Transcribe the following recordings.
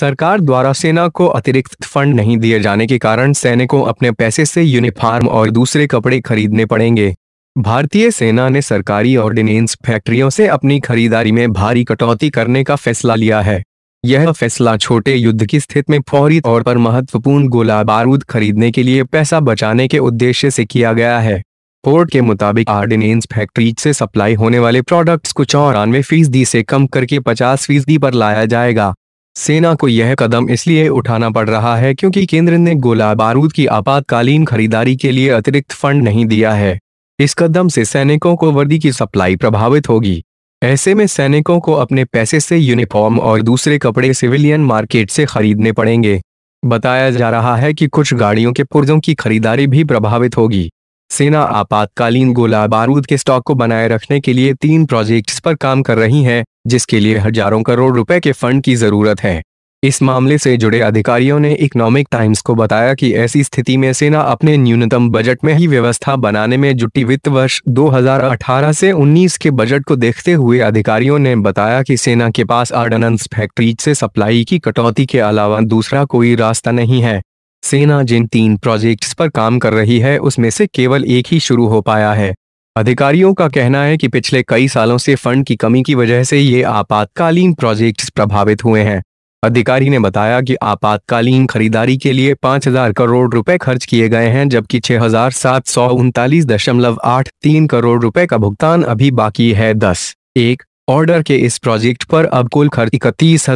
सरकार द्वारा सेना को अतिरिक्त फंड नहीं दिए जाने के कारण सैनिकों अपने पैसे से यूनिफॉर्म और दूसरे कपड़े खरीदने पड़ेंगे भारतीय सेना ने सरकारी ऑर्डिनेंस फैक्ट्रियों से अपनी खरीदारी में भारी कटौती करने का फैसला लिया है यह फैसला छोटे युद्ध की स्थिति में फौरी तौर पर महत्वपूर्ण गोला बारूद खरीदने के लिए पैसा बचाने के उद्देश्य से किया गया है कोर्ट के मुताबिक ऑर्डिनेंस फैक्ट्री से सप्लाई होने वाले प्रोडक्ट्स को चौरानवे फीसदी से कम करके पचास फीसदी पर लाया जाएगा सेना को यह कदम इसलिए उठाना पड़ रहा है क्योंकि केंद्र ने गोला बारूद की आपातकालीन खरीदारी के लिए अतिरिक्त फंड नहीं दिया है इस कदम से सैनिकों को वर्दी की सप्लाई प्रभावित होगी ऐसे में सैनिकों को अपने पैसे से यूनिफॉर्म और दूसरे कपड़े सिविलियन मार्केट से खरीदने पड़ेंगे बताया जा रहा है कि कुछ गाड़ियों के पुर्जों की खरीदारी भी प्रभावित होगी सेना आपातकालीन गोला बारूद के स्टॉक को बनाए रखने के लिए तीन प्रोजेक्ट्स पर काम कर रही है जिसके लिए हजारों करोड़ रुपए के फंड की जरूरत है इस मामले से जुड़े अधिकारियों ने इकोनॉमिक टाइम्स को बताया कि ऐसी स्थिति में सेना अपने न्यूनतम बजट में ही व्यवस्था बनाने में जुटी वित्त वर्ष 2018 से 19 के बजट को देखते हुए अधिकारियों ने बताया कि सेना के पास आर्डनेंस फैक्ट्री से सप्लाई की कटौती के अलावा दूसरा कोई रास्ता नहीं है सेना जिन तीन प्रोजेक्ट्स पर काम कर रही है उसमें से केवल एक ही शुरू हो पाया है अधिकारियों का कहना है कि पिछले कई सालों से फंड की कमी की वजह से ये आपातकालीन प्रोजेक्ट्स प्रभावित हुए हैं अधिकारी ने बताया कि आपातकालीन खरीदारी के लिए 5000 करोड़ रुपए खर्च किए गए हैं जबकि छह करोड़ रुपए का भुगतान अभी बाकी है दस एक ऑर्डर के इस प्रोजेक्ट पर अब कुल खर्च इकतीस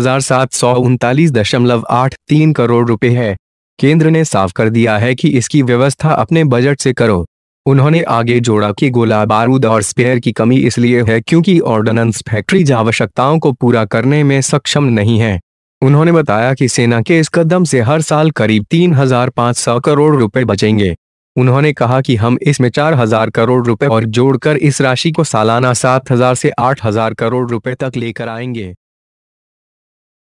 करोड़ रुपए है केंद्र ने साफ कर दिया है कि इसकी व्यवस्था अपने बजट से करो उन्होंने आगे जोड़ा कि गोला बारूद और स्पेयर की कमी इसलिए है क्योंकि ऑर्डनेंस फैक्ट्रीज आवश्यकताओं को पूरा करने में सक्षम नहीं है उन्होंने बताया कि सेना के इस कदम से हर साल करीब 3,500 करोड़ रुपए बचेंगे उन्होंने कहा कि हम इसमें 4,000 करोड़ रुपए और जोड़कर इस राशि को सालाना 7,000 से 8,000 करोड़ रुपए तक लेकर आएंगे